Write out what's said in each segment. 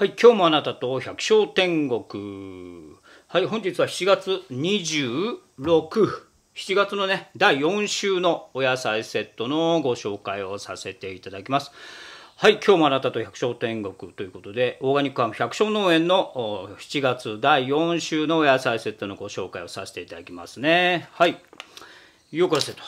はい、今日もあなたと百姓天国。はい、本日は7月26。7月のね、第4週のお野菜セットのご紹介をさせていただきます。はい、今日もあなたと百姓天国ということで、オーガニックハム百姓農園の7月第4週のお野菜セットのご紹介をさせていただきますね。はい、よくらせと。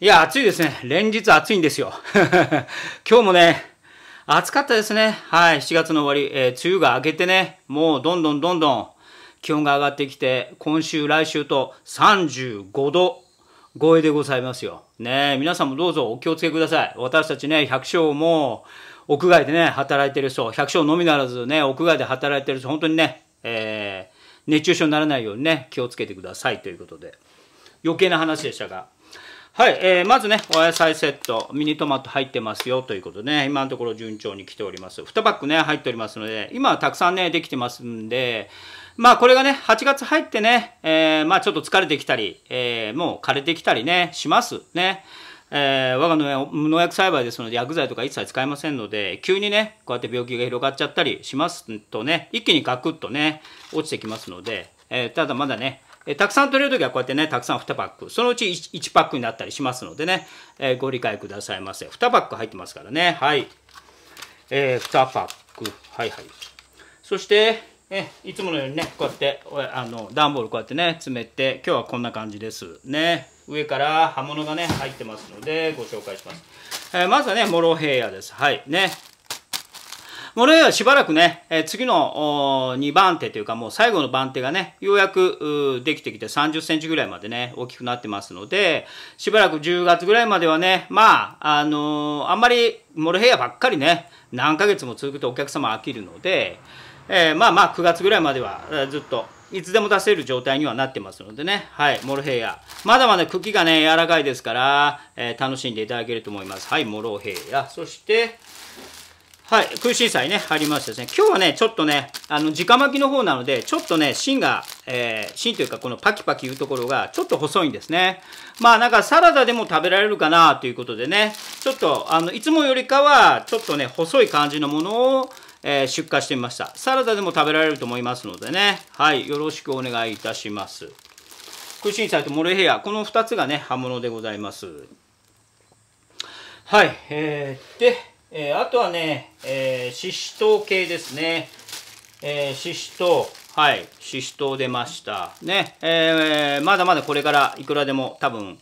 いや、暑いですね。連日暑いんですよ。今日もね、暑かったですね。はい、7月の終わり、えー、梅雨が明けてね、もうどんどんどんどん気温が上がってきて、今週、来週と35度超えでございますよ。ね皆さんもどうぞお気をつけください。私たちね、百姓も屋外でね、働いてる人、百姓のみならずね、屋外で働いてる人、本当にね、えー、熱中症にならないようにね、気をつけてくださいということで。余計な話でしたが。はい、えー、まずね、お野菜セット、ミニトマト入ってますよということでね、今のところ順調に来ております。2パックね、入っておりますので、今はたくさんね、できてますんで、まあこれがね、8月入ってね、えー、まあちょっと疲れてきたり、えー、もう枯れてきたりね、しますね。えー、我が農薬栽培ですので薬剤とか一切使いませんので急にねこうやって病気が広がっちゃったりしますとね一気にガクッとね落ちてきますので、えー、ただまだねえたくさん取れるときはこうやってね、たくさん2パック、そのうち 1, 1パックになったりしますのでね、えー、ご理解くださいませ。2パック入ってますからね。はい。えー、2パック。はいはい。そして、えいつものようにね、こうやって、あの、段ボールこうやってね、詰めて、今日はこんな感じです。ね。上から刃物がね、入ってますので、ご紹介します。えー、まずはね、モロヘイヤです。はい。ね。これはしばらくね、え次の2番手というかもう最後の番手がね、ようやくできてきて30センチぐらいまでね、大きくなってますので、しばらく10月ぐらいまではね、まあ、あのー、あんまりモルヘイヤばっかりね、何ヶ月も続くとお客様飽きるので、えー、まあまあ9月ぐらいまではずっといつでも出せる状態にはなってますのでね、はい、モロヘイヤ。まだまだ茎がね、柔らかいですから、えー、楽しんでいただけると思います。はい、モロヘイヤ。そして、はい、空心菜ね、入りましたですね。今日はね、ちょっとね、あの、直巻きの方なので、ちょっとね、芯が、えー、芯というか、このパキパキいうところが、ちょっと細いんですね。まあ、なんかサラダでも食べられるかな、ということでね、ちょっと、あの、いつもよりかは、ちょっとね、細い感じのものを、えー、出荷してみました。サラダでも食べられると思いますのでね、はい、よろしくお願いいたします。空心菜とモレヘア、この2つがね、刃物でございます。はい、えー、で、えー、あとはね、えー、しとう系ですね。えー、しとう。はい。ししとう出ました。ね。えー、まだまだこれからいくらでも多分、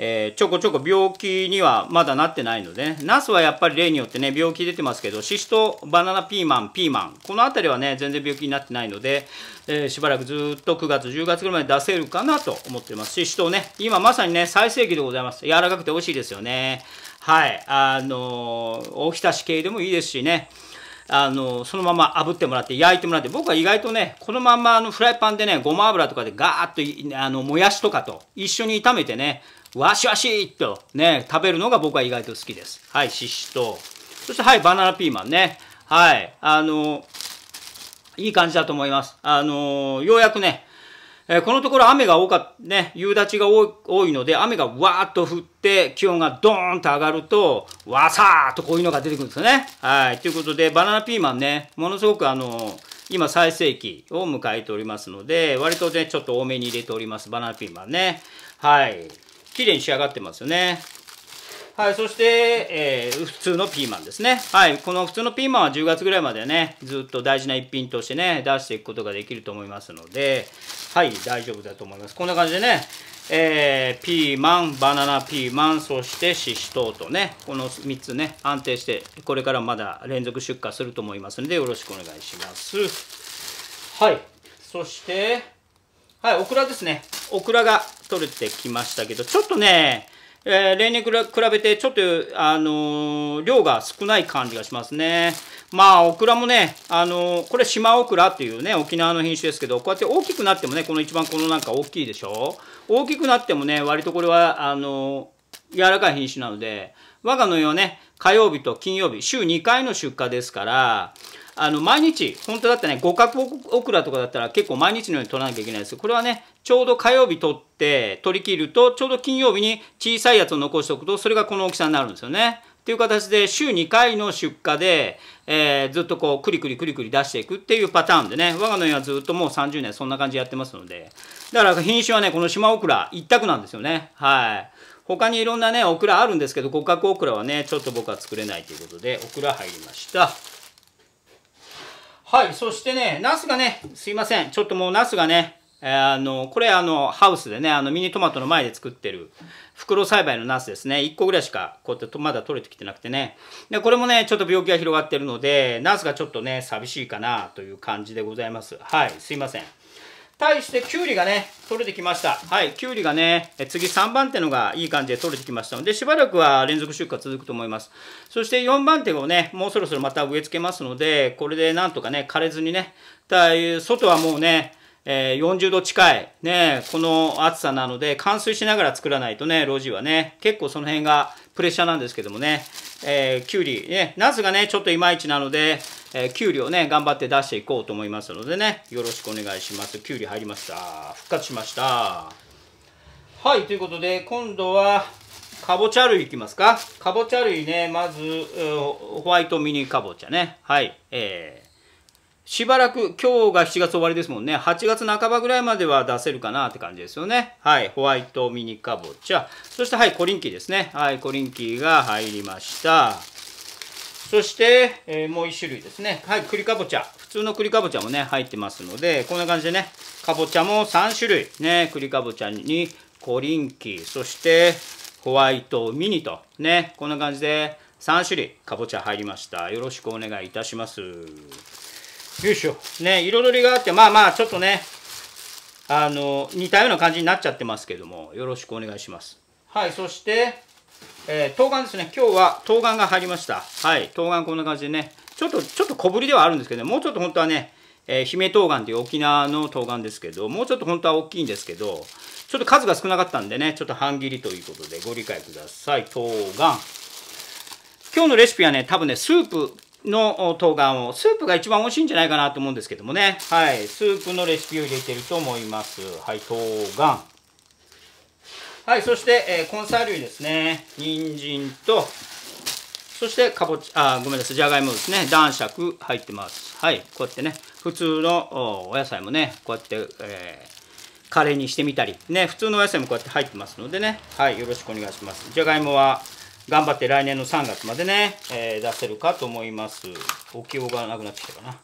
えー、ちょこちょこ病気にはまだなってないので、ね、ナスはやっぱり例によってね、病気出てますけど、シシトバナナ、ピーマン、ピーマン、この辺りはね、全然病気になってないので、えー、しばらくずっと9月、10月ぐらいまで出せるかなと思ってます。シシトね、今まさにね、最盛期でございます。柔らかくて美味しいですよね。はい、あのー、おひたし系でもいいですしね。あのそのまま炙ってもらって焼いてもらって僕は意外とねこのままあのフライパンでねごま油とかでガーッとあのもやしとかと一緒に炒めてねわしわしっとね、食べるのが僕は意外と好きです。はい、ししとう。そして、はい、バナナピーマンね。はい、あの、いい感じだと思います。あの、ようやくね、えー、このところ雨が多かった、ね、夕立が多いので、雨がわーっと降って、気温がドーンと上がると、わさーっとこういうのが出てくるんですよね。はい。ということで、バナナピーマンね、ものすごくあの今最盛期を迎えておりますので、割とね、ちょっと多めに入れております。バナナピーマンね。はい。綺麗に仕上がってますよね。はい、そして、えー、普通のピーマンですね。はい、この普通のピーマンは10月ぐらいまでね、ずっと大事な一品としてね、出していくことができると思いますので、はい、大丈夫だと思います。こんな感じでね、えー、ピーマン、バナナピーマン、そしてししとうとね、この3つね、安定して、これからまだ連続出荷すると思いますので、よろしくお願いします。はい、そして、はい、オクラですね。オクラが取れてきましたけど、ちょっとね、えー、例年くら比べてちょっと、あのー、量が少ない感じがしますね。まあ、オクラもね、あのー、これ島オクラっていうね、沖縄の品種ですけど、こうやって大きくなってもね、この一番このなんか大きいでしょ大きくなってもね、割とこれは、あの柔らかい品種なので、我がのようね、火曜日と金曜日、週2回の出荷ですから、あの、毎日、本当だったらね、五角オクラとかだったら結構毎日のように取らなきゃいけないですこれはね、ちょうど火曜日取って、取り切ると、ちょうど金曜日に小さいやつを残しておくと、それがこの大きさになるんですよね。っていう形で、週2回の出荷で、えー、ずっとこう、くりくりくりくり出していくっていうパターンでね、我がの家はずっともう30年そんな感じでやってますので、だから品種はね、この島オクラ一択なんですよね。はい。他にいろんなね、オクラあるんですけど、五角オクラはね、ちょっと僕は作れないということで、オクラ入りました。はい、そしてね、ナスがね、すいません。ちょっともうナスがね、あの、これあの、ハウスでね、あの、ミニトマトの前で作ってる、袋栽培のナスですね。1個ぐらいしか、こうやってまだ取れてきてなくてね。で、これもね、ちょっと病気が広がってるので、ナスがちょっとね、寂しいかなという感じでございます。はい、すいません。対してきゅうりがね、取れてきました。はい、きゅうりがね、次3番手のがいい感じで取れてきましたので、しばらくは連続出荷続くと思います。そして4番手をね、もうそろそろまた植え付けますので、これでなんとかね、枯れずにね、だ外はもうね、えー、40度近い、ね、この暑さなので、冠水しながら作らないとね、路地はね、結構その辺がプレッシャーなんですけどもね、えー、きゅうり、ね、ナスがね、ちょっといまいちなので、えー、給料ね、頑張って出していこうと思いますのでね、よろしくお願いします。給料入りました。復活しました。はい、ということで、今度は、かぼちゃ類いきますか。かぼちゃ類ね、まず、ホワイトミニかぼちゃね。はい、えーしばらく、今日が7月終わりですもんね。8月半ばぐらいまでは出せるかなって感じですよね。はい。ホワイトミニかぼちゃ。そして、はい、コリンキーですね。はい、コリンキーが入りました。そして、えー、もう1種類ですね。はい、栗かぼちゃ。普通の栗かぼちゃもね、入ってますので、こんな感じでね、かぼちゃも3種類。ね、栗かぼちゃにコリンキー、そしてホワイトミニと、ね、こんな感じで3種類かぼちゃ入りました。よろしくお願いいたします。よいしょ。ね、彩りがあって、まあまあ、ちょっとね、あの、似たような感じになっちゃってますけども、よろしくお願いします。はい、そして、えー、冬瓜ですね。今日は冬瓜が入りました。はい。冬瓜こんな感じでね。ちょっと、ちょっと小ぶりではあるんですけど、ね、もうちょっと本当はね、えー、姫冬瓜ていう沖縄の冬瓜ですけど、もうちょっと本当は大きいんですけど、ちょっと数が少なかったんでね、ちょっと半切りということでご理解ください。冬瓜。今日のレシピはね、多分ね、スープの冬瓜を、スープが一番美味しいんじゃないかなと思うんですけどもね。はい。スープのレシピを入れてると思います。はい、冬瓜。はい、そして、えー、根菜類ですね。人参と、そして、かぼちゃ、あ、ごめんなさい、じゃがいもですね。男爵入ってます。はい、こうやってね、普通のお野菜もね、こうやって、えー、カレーにしてみたり、ね、普通のお野菜もこうやって入ってますのでね、はい、よろしくお願いします。じゃがいもは、頑張って来年の3月までね、えー、出せるかと思います。お気をがなくなってきたかな。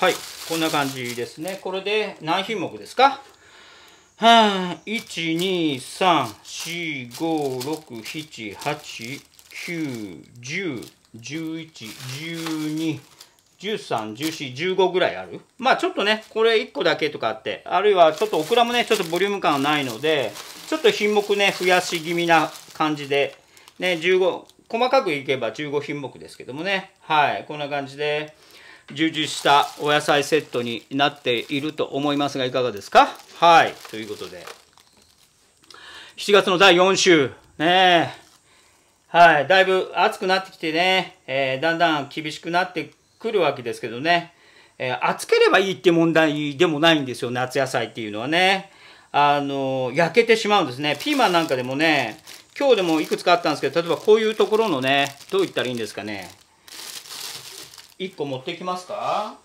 はい、こんな感じですね。これで何品目ですかはあ、1、2、3、4、5、6、7、8、9、10、11、12、13、14、15ぐらいあるまあちょっとね、これ1個だけとかあって、あるいはちょっとオクラもね、ちょっとボリューム感はないので、ちょっと品目ね、増やし気味な感じで、ね、15、細かくいけば15品目ですけどもね、はい、こんな感じで、充実したお野菜セットになっていると思いますが、いかがですかはい。ということで、7月の第4週、ねはい。だいぶ暑くなってきてね、えー、だんだん厳しくなってくるわけですけどね、えー、暑ければいいって問題でもないんですよ、夏野菜っていうのはね。あの、焼けてしまうんですね。ピーマンなんかでもね、今日でもいくつかあったんですけど、例えばこういうところのね、どう言ったらいいんですかね。1個持ってきますか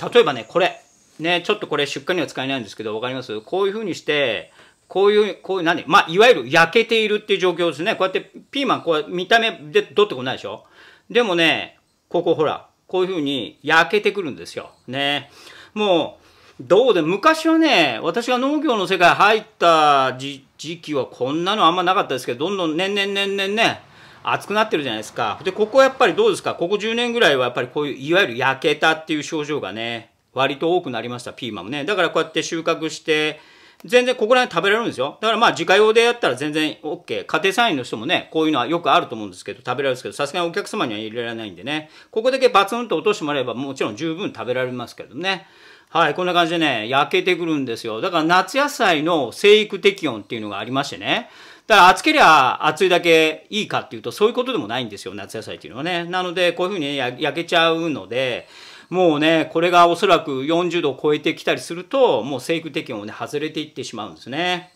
例えばね、これ。ね、ちょっとこれ出荷には使えないんですけど、わかりますこういう風にして、こういう、こういう何まあ、いわゆる焼けているっていう状況ですね。こうやってピーマン、こう見た目で取ってこないでしょでもね、ここほら、こういう風に焼けてくるんですよ。ね。もう、どうで、昔はね、私が農業の世界入った時期はこんなのあんまなかったですけど、どんどん年々年々ね、熱くなってるじゃないですか。で、ここはやっぱりどうですかここ10年ぐらいはやっぱりこういう、いわゆる焼けたっていう症状がね、割と多くなりました、ピーマンもね。だからこうやって収穫して、全然ここら辺食べられるんですよ。だからまあ自家用でやったら全然 OK。家庭菜園の人もね、こういうのはよくあると思うんですけど、食べられるんですけど、さすがにお客様には入れられないんでね、ここだけバツンと落としてもらえばもちろん十分食べられますけどね。はい、こんな感じでね、焼けてくるんですよ。だから夏野菜の生育適温っていうのがありましてね、だから暑けりゃ暑いだけいいかっていうとそういうことでもないんですよ、夏野菜っていうのはね。なので、こういうふうに、ね、焼けちゃうので、もうね、これがおそらく40度を超えてきたりすると、もう生育適温をね、外れていってしまうんですね。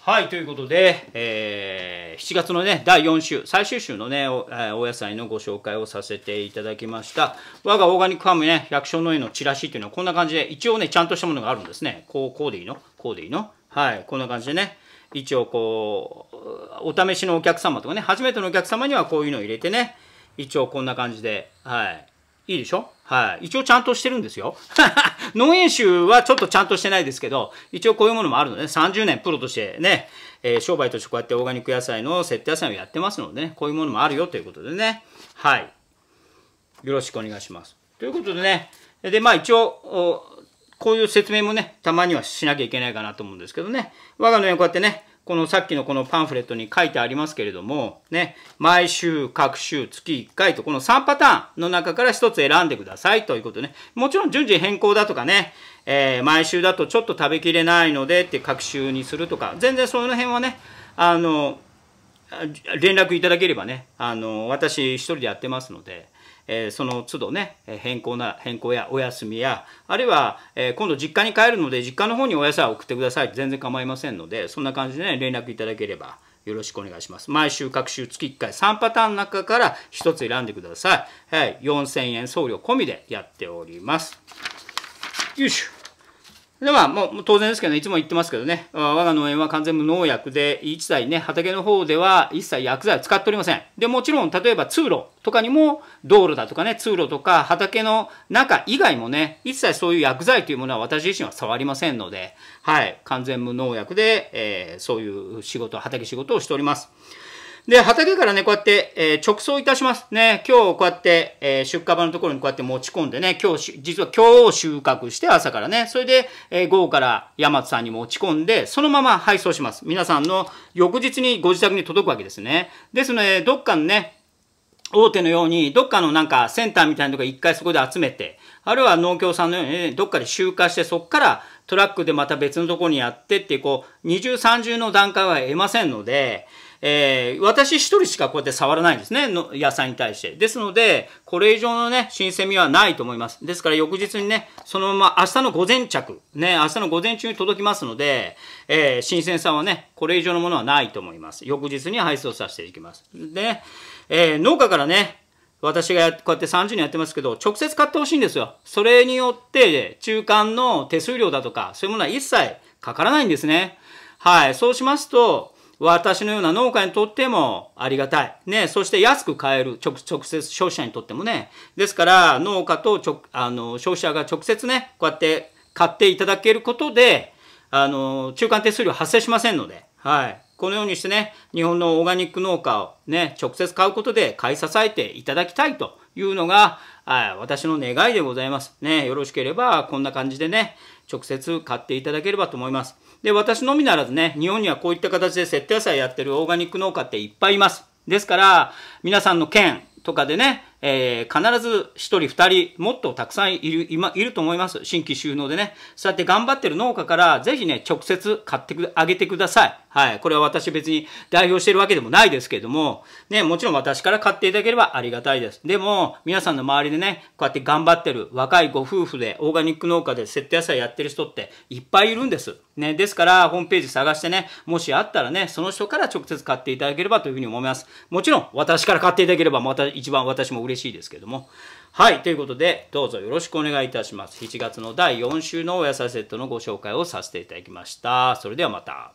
はい、ということで、えー、7月のね、第4週、最終週のねお、お野菜のご紹介をさせていただきました。我がオーガニックファームね、百姓農園のチラシっていうのはこんな感じで、一応ね、ちゃんとしたものがあるんですね。こう、こうでいいのこうでいいのはい、こんな感じでね。一応こう、お試しのお客様とかね、初めてのお客様にはこういうのを入れてね、一応こんな感じで、はい。いいでしょはい。一応ちゃんとしてるんですよ。農園集はちょっとちゃんとしてないですけど、一応こういうものもあるので、ね、30年プロとしてね、えー、商売としてこうやってオーガニック野菜の設定野菜をやってますのでね、こういうものもあるよということでね。はい。よろしくお願いします。ということでね、で、まあ一応、こういう説明もね、たまにはしなきゃいけないかなと思うんですけどね。我がのようこうやってね、このさっきのこのパンフレットに書いてありますけれども、ね、毎週、各週、月1回と、この3パターンの中から1つ選んでくださいということね。もちろん順次変更だとかね、えー、毎週だとちょっと食べきれないのでって各週にするとか、全然その辺はね、あの、連絡いただければね、あの、私一人でやってますので、えー、その都度ね、変更な、変更やお休みや、あるいは、えー、今度実家に帰るので、実家の方にお野菜を送ってください。全然構いませんので、そんな感じでね、連絡いただければ。よろしくお願いします。毎週各週月1回3パターンの中から1つ選んでください。はい。4000円送料込みでやっております。よいしょ。で、まあ、もう当然ですけどね、いつも言ってますけどね、我が農園は完全無農薬で、一切ね、畑の方では一切薬剤を使っておりません。で、もちろん、例えば通路とかにも、道路だとかね、通路とか、畑の中以外もね、一切そういう薬剤というものは私自身は触りませんので、はい、完全無農薬で、えー、そういう仕事、畑仕事をしております。で、畑からね、こうやって、えー、直送いたします。ね、今日こうやって、えー、出荷場のところにこうやって持ち込んでね、今日、実は今日収穫して朝からね、それで、えー、午後から山津さんに持ち込んで、そのまま配送します。皆さんの翌日にご自宅に届くわけですね。ですので、どっかのね、大手のように、どっかのなんかセンターみたいなとこ一回そこで集めて、あるいは農協さんのように、ね、どっかで集荷して、そっからトラックでまた別のところにやってって、こう、二重三重の段階は得ませんので、えー、私一人しかこうやって触らないんですね、の野菜に対して。ですので、これ以上のね、新鮮味はないと思います。ですから翌日にね、そのまま明日の午前着、ね、明日の午前中に届きますので、えー、新鮮さはね、これ以上のものはないと思います。翌日に配送させていきます。で、えー、農家からね、私がこうやって30年やってますけど、直接買ってほしいんですよ。それによって、中間の手数料だとか、そういうものは一切かからないんですね。はい。そうしますと、私のような農家にとってもありがたい。ね、そして安く買える直、直接消費者にとってもね。ですから、農家と直、あの、消費者が直接ね、こうやって買っていただけることで、あの、中間手数料発生しませんので、はい。このようにしてね、日本のオーガニック農家をね、直接買うことで買い支えていただきたいというのが、私の願いでございます。ね、よろしければこんな感じでね、直接買っていただければと思います。で、私のみならずね、日本にはこういった形で設定さ野菜やってるオーガニック農家っていっぱいいます。ですから、皆さんの県とかでね、えー、必ず1人2人、もっとたくさんいる、今、いると思います。新規収納でね。そうやって頑張ってる農家から、ぜひね、直接買ってあげてください。はい。これは私別に代表してるわけでもないですけれども、ね、もちろん私から買っていただければありがたいです。でも、皆さんの周りでね、こうやって頑張ってる若いご夫婦で、オーガニック農家で設定野菜やってる人っていっぱいいるんです。ね、ですから、ホームページ探してね、もしあったらね、その人から直接買っていただければというふうに思います。もちろん、私から買っていただければ、また一番私も嬉嬉しいですけども。はい、ということで、どうぞよろしくお願いいたします。7月の第4週のおやさセットのご紹介をさせていただきました。それではまた。